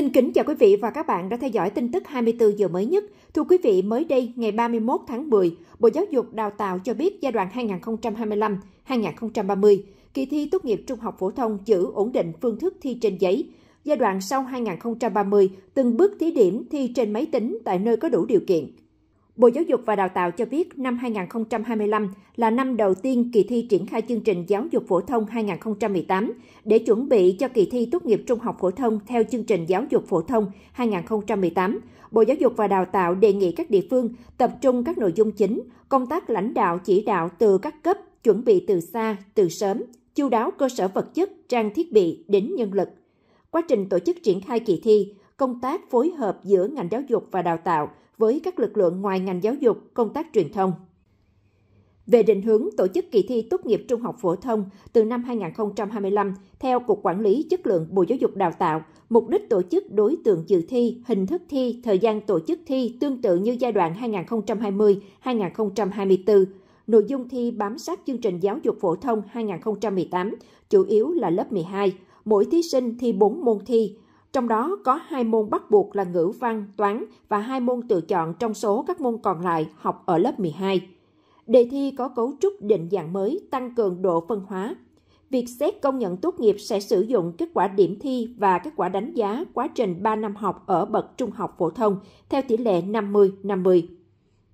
Xin kính chào quý vị và các bạn đã theo dõi tin tức 24 giờ mới nhất. Thưa quý vị, mới đây ngày 31 tháng 10, Bộ Giáo dục Đào tạo cho biết giai đoạn 2025-2030, kỳ thi tốt nghiệp trung học phổ thông giữ ổn định phương thức thi trên giấy. Giai đoạn sau 2030, từng bước thí điểm thi trên máy tính tại nơi có đủ điều kiện. Bộ Giáo dục và Đào tạo cho biết năm 2025 là năm đầu tiên kỳ thi triển khai chương trình giáo dục phổ thông 2018 để chuẩn bị cho kỳ thi tốt nghiệp trung học phổ thông theo chương trình giáo dục phổ thông 2018. Bộ Giáo dục và Đào tạo đề nghị các địa phương tập trung các nội dung chính, công tác lãnh đạo chỉ đạo từ các cấp, chuẩn bị từ xa, từ sớm, chu đáo cơ sở vật chất, trang thiết bị đến nhân lực. Quá trình tổ chức triển khai kỳ thi, công tác phối hợp giữa ngành giáo dục và đào tạo, với các lực lượng ngoài ngành giáo dục, công tác truyền thông. Về định hướng tổ chức kỳ thi tốt nghiệp trung học phổ thông từ năm 2025 theo Cục Quản lý Chất lượng Bộ Giáo dục Đào tạo, mục đích tổ chức đối tượng dự thi, hình thức thi, thời gian tổ chức thi tương tự như giai đoạn 2020-2024. Nội dung thi bám sát chương trình giáo dục phổ thông 2018, chủ yếu là lớp 12. Mỗi thí sinh thi 4 môn thi, trong đó có hai môn bắt buộc là ngữ văn, toán và hai môn tự chọn trong số các môn còn lại học ở lớp 12. Đề thi có cấu trúc định dạng mới tăng cường độ phân hóa. Việc xét công nhận tốt nghiệp sẽ sử dụng kết quả điểm thi và kết quả đánh giá quá trình 3 năm học ở bậc trung học phổ thông theo tỷ lệ 50-50.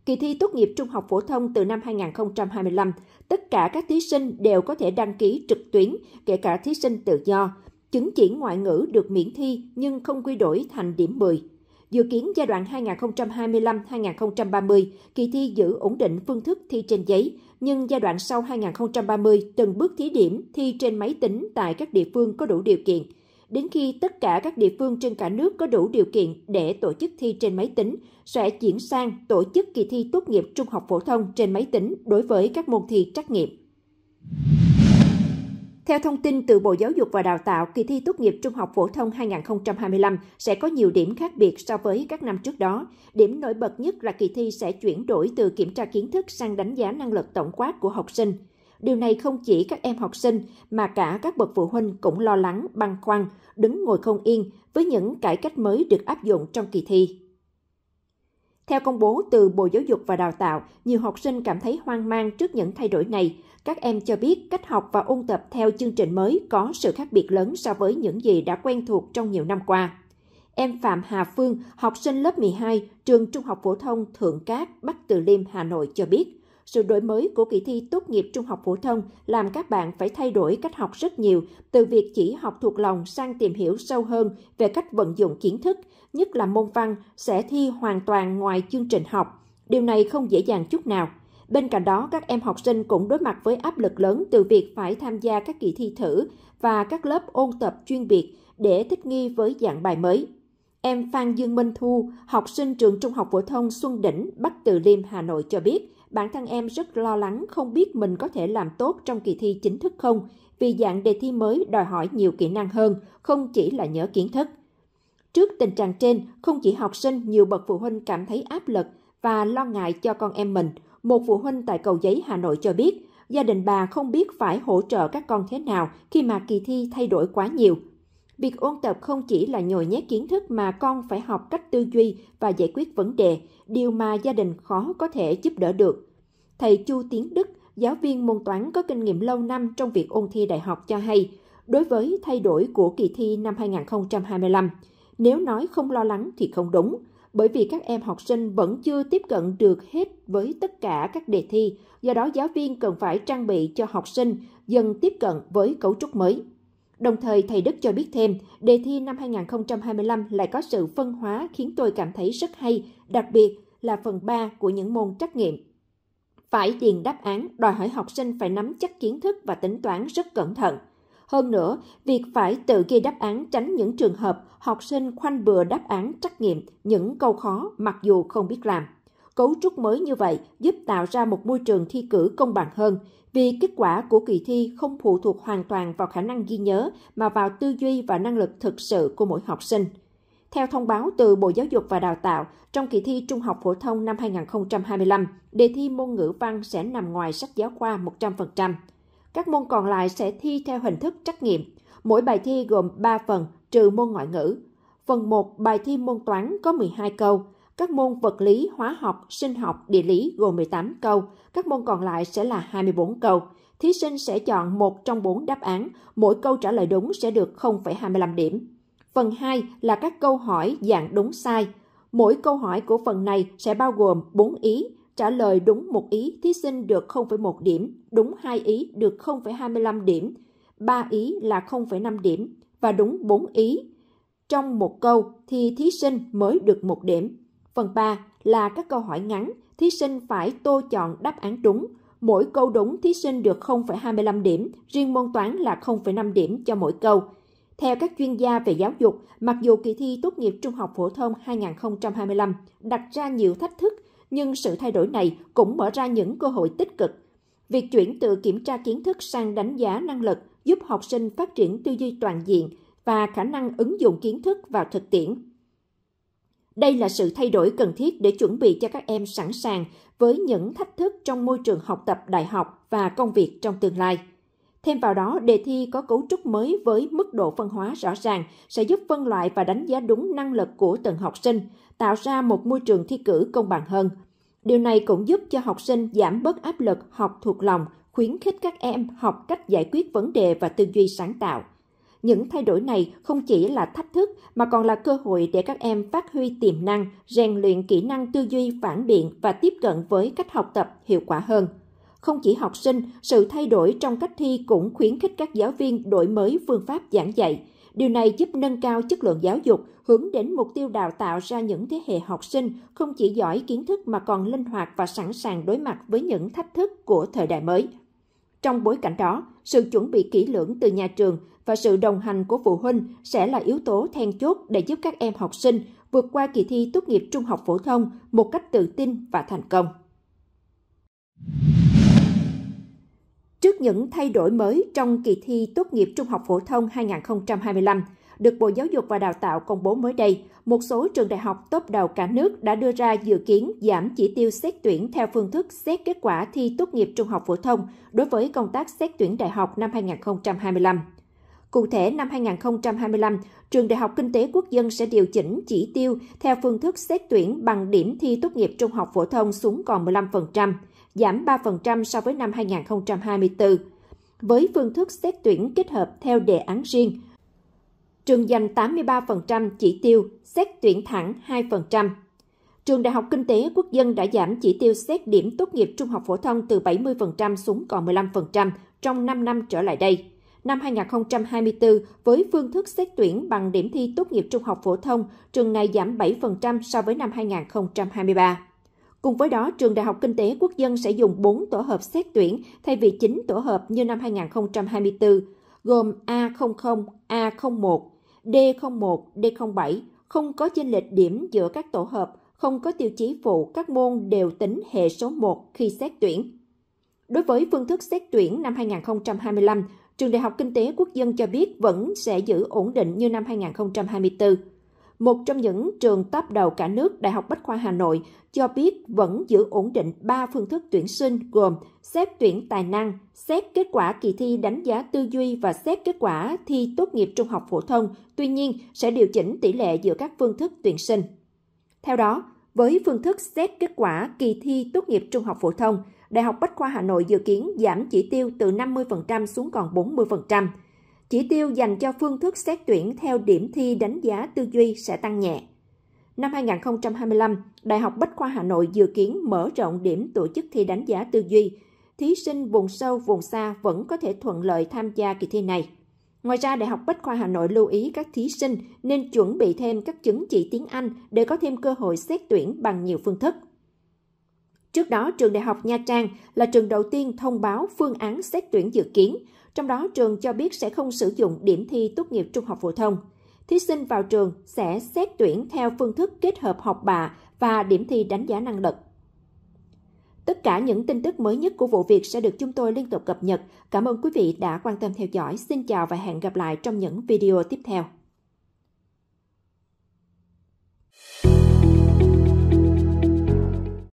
Kỳ thi tốt nghiệp trung học phổ thông từ năm 2025, tất cả các thí sinh đều có thể đăng ký trực tuyến, kể cả thí sinh tự do, chứng chỉ ngoại ngữ được miễn thi nhưng không quy đổi thành điểm 10. Dự kiến giai đoạn 2025-2030, kỳ thi giữ ổn định phương thức thi trên giấy, nhưng giai đoạn sau 2030 từng bước thí điểm thi trên máy tính tại các địa phương có đủ điều kiện. Đến khi tất cả các địa phương trên cả nước có đủ điều kiện để tổ chức thi trên máy tính, sẽ chuyển sang tổ chức kỳ thi tốt nghiệp trung học phổ thông trên máy tính đối với các môn thi trắc nghiệm. Theo thông tin từ Bộ Giáo dục và Đào tạo, kỳ thi tốt nghiệp trung học phổ thông 2025 sẽ có nhiều điểm khác biệt so với các năm trước đó. Điểm nổi bật nhất là kỳ thi sẽ chuyển đổi từ kiểm tra kiến thức sang đánh giá năng lực tổng quát của học sinh. Điều này không chỉ các em học sinh mà cả các bậc phụ huynh cũng lo lắng, băn khoăn, đứng ngồi không yên với những cải cách mới được áp dụng trong kỳ thi. Theo công bố từ Bộ Giáo dục và Đào tạo, nhiều học sinh cảm thấy hoang mang trước những thay đổi này, các em cho biết cách học và ôn tập theo chương trình mới có sự khác biệt lớn so với những gì đã quen thuộc trong nhiều năm qua. Em Phạm Hà Phương, học sinh lớp 12, trường Trung học phổ thông Thượng Cát, Bắc Từ Liêm, Hà Nội cho biết, sự đổi mới của kỳ thi tốt nghiệp trung học phổ thông làm các bạn phải thay đổi cách học rất nhiều, từ việc chỉ học thuộc lòng sang tìm hiểu sâu hơn về cách vận dụng kiến thức, nhất là môn văn sẽ thi hoàn toàn ngoài chương trình học. Điều này không dễ dàng chút nào. Bên cạnh đó, các em học sinh cũng đối mặt với áp lực lớn từ việc phải tham gia các kỳ thi thử và các lớp ôn tập chuyên biệt để thích nghi với dạng bài mới. Em Phan Dương Minh Thu, học sinh trường Trung học phổ thông Xuân Đỉnh, Bắc Từ Liêm, Hà Nội cho biết, bản thân em rất lo lắng không biết mình có thể làm tốt trong kỳ thi chính thức không, vì dạng đề thi mới đòi hỏi nhiều kỹ năng hơn, không chỉ là nhớ kiến thức. Trước tình trạng trên, không chỉ học sinh, nhiều bậc phụ huynh cảm thấy áp lực và lo ngại cho con em mình – một phụ huynh tại Cầu Giấy, Hà Nội cho biết, gia đình bà không biết phải hỗ trợ các con thế nào khi mà kỳ thi thay đổi quá nhiều. Việc ôn tập không chỉ là nhồi nhét kiến thức mà con phải học cách tư duy và giải quyết vấn đề, điều mà gia đình khó có thể giúp đỡ được. Thầy Chu Tiến Đức, giáo viên môn toán có kinh nghiệm lâu năm trong việc ôn thi đại học cho hay, đối với thay đổi của kỳ thi năm 2025, nếu nói không lo lắng thì không đúng – bởi vì các em học sinh vẫn chưa tiếp cận được hết với tất cả các đề thi, do đó giáo viên cần phải trang bị cho học sinh dần tiếp cận với cấu trúc mới. Đồng thời, thầy Đức cho biết thêm, đề thi năm 2025 lại có sự phân hóa khiến tôi cảm thấy rất hay, đặc biệt là phần 3 của những môn trắc nghiệm. Phải điền đáp án đòi hỏi học sinh phải nắm chắc kiến thức và tính toán rất cẩn thận – hơn nữa, việc phải tự ghi đáp án tránh những trường hợp học sinh khoanh bừa đáp án trắc nghiệm những câu khó mặc dù không biết làm. Cấu trúc mới như vậy giúp tạo ra một môi trường thi cử công bằng hơn, vì kết quả của kỳ thi không phụ thuộc hoàn toàn vào khả năng ghi nhớ mà vào tư duy và năng lực thực sự của mỗi học sinh. Theo thông báo từ Bộ Giáo dục và Đào tạo, trong kỳ thi Trung học phổ thông năm 2025, đề thi môn ngữ văn sẽ nằm ngoài sách giáo khoa 100%. Các môn còn lại sẽ thi theo hình thức trắc nghiệm. Mỗi bài thi gồm 3 phần, trừ môn ngoại ngữ. Phần 1 bài thi môn toán có 12 câu, các môn vật lý, hóa học, sinh học, địa lý gồm 18 câu, các môn còn lại sẽ là 24 câu. Thí sinh sẽ chọn một trong bốn đáp án, mỗi câu trả lời đúng sẽ được 0,25 điểm. Phần 2 là các câu hỏi dạng đúng sai. Mỗi câu hỏi của phần này sẽ bao gồm 4 ý, trả lời đúng một ý thí sinh được 0,1 điểm, đúng hai ý được 0,25 điểm, ba ý là 0,5 điểm và đúng 4 ý. Trong một câu thì thí sinh mới được một điểm. Phần 3 là các câu hỏi ngắn, thí sinh phải tô chọn đáp án đúng. Mỗi câu đúng thí sinh được 0,25 điểm, riêng môn toán là 0,5 điểm cho mỗi câu. Theo các chuyên gia về giáo dục, mặc dù kỳ thi tốt nghiệp trung học phổ thông 2025 đặt ra nhiều thách thức nhưng sự thay đổi này cũng mở ra những cơ hội tích cực. Việc chuyển từ kiểm tra kiến thức sang đánh giá năng lực giúp học sinh phát triển tư duy toàn diện và khả năng ứng dụng kiến thức vào thực tiễn. Đây là sự thay đổi cần thiết để chuẩn bị cho các em sẵn sàng với những thách thức trong môi trường học tập đại học và công việc trong tương lai. Thêm vào đó, đề thi có cấu trúc mới với mức độ phân hóa rõ ràng sẽ giúp phân loại và đánh giá đúng năng lực của từng học sinh, tạo ra một môi trường thi cử công bằng hơn, Điều này cũng giúp cho học sinh giảm bớt áp lực học thuộc lòng, khuyến khích các em học cách giải quyết vấn đề và tư duy sáng tạo. Những thay đổi này không chỉ là thách thức mà còn là cơ hội để các em phát huy tiềm năng, rèn luyện kỹ năng tư duy phản biện và tiếp cận với cách học tập hiệu quả hơn. Không chỉ học sinh, sự thay đổi trong cách thi cũng khuyến khích các giáo viên đổi mới phương pháp giảng dạy, Điều này giúp nâng cao chất lượng giáo dục, hướng đến mục tiêu đào tạo ra những thế hệ học sinh không chỉ giỏi kiến thức mà còn linh hoạt và sẵn sàng đối mặt với những thách thức của thời đại mới. Trong bối cảnh đó, sự chuẩn bị kỹ lưỡng từ nhà trường và sự đồng hành của phụ huynh sẽ là yếu tố then chốt để giúp các em học sinh vượt qua kỳ thi tốt nghiệp trung học phổ thông một cách tự tin và thành công. Trước những thay đổi mới trong kỳ thi tốt nghiệp trung học phổ thông 2025, được Bộ Giáo dục và Đào tạo công bố mới đây, một số trường đại học top đầu cả nước đã đưa ra dự kiến giảm chỉ tiêu xét tuyển theo phương thức xét kết quả thi tốt nghiệp trung học phổ thông đối với công tác xét tuyển đại học năm 2025. Cụ thể, năm 2025, Trường Đại học Kinh tế Quốc dân sẽ điều chỉnh chỉ tiêu theo phương thức xét tuyển bằng điểm thi tốt nghiệp trung học phổ thông xuống còn 15%, giảm 3% so với năm 2024. Với phương thức xét tuyển kết hợp theo đề án riêng, trường dành 83% chỉ tiêu, xét tuyển thẳng 2%. Trường Đại học Kinh tế Quốc dân đã giảm chỉ tiêu xét điểm tốt nghiệp trung học phổ thông từ 70% xuống còn 15% trong 5 năm trở lại đây. Năm 2024, với phương thức xét tuyển bằng điểm thi tốt nghiệp trung học phổ thông, trường này giảm 7% so với năm 2023. Cùng với đó, trường Đại học Kinh tế Quốc dân sẽ dùng 4 tổ hợp xét tuyển thay vì 9 tổ hợp như năm 2024, gồm A00, A01, D01, D07, không có chênh lệch điểm giữa các tổ hợp, không có tiêu chí phụ, các môn đều tính hệ số 1 khi xét tuyển. Đối với phương thức xét tuyển năm 2025, Trường Đại học Kinh tế Quốc dân cho biết vẫn sẽ giữ ổn định như năm 2024 một trong những trường top đầu cả nước Đại học Bách khoa Hà Nội, cho biết vẫn giữ ổn định 3 phương thức tuyển sinh gồm xét tuyển tài năng, xét kết quả kỳ thi đánh giá tư duy và xét kết quả thi tốt nghiệp trung học phổ thông, tuy nhiên sẽ điều chỉnh tỷ lệ giữa các phương thức tuyển sinh. Theo đó, với phương thức xét kết quả kỳ thi tốt nghiệp trung học phổ thông, Đại học Bách khoa Hà Nội dự kiến giảm chỉ tiêu từ 50% xuống còn 40% chỉ tiêu dành cho phương thức xét tuyển theo điểm thi đánh giá tư duy sẽ tăng nhẹ. Năm 2025, Đại học Bách khoa Hà Nội dự kiến mở rộng điểm tổ chức thi đánh giá tư duy. Thí sinh vùng sâu, vùng xa vẫn có thể thuận lợi tham gia kỳ thi này. Ngoài ra, Đại học Bách khoa Hà Nội lưu ý các thí sinh nên chuẩn bị thêm các chứng chỉ tiếng Anh để có thêm cơ hội xét tuyển bằng nhiều phương thức. Trước đó, trường Đại học Nha Trang là trường đầu tiên thông báo phương án xét tuyển dự kiến, trong đó, trường cho biết sẽ không sử dụng điểm thi tốt nghiệp trung học phổ thông. Thí sinh vào trường sẽ xét tuyển theo phương thức kết hợp học bạ và điểm thi đánh giá năng lực. Tất cả những tin tức mới nhất của vụ việc sẽ được chúng tôi liên tục cập nhật. Cảm ơn quý vị đã quan tâm theo dõi. Xin chào và hẹn gặp lại trong những video tiếp theo.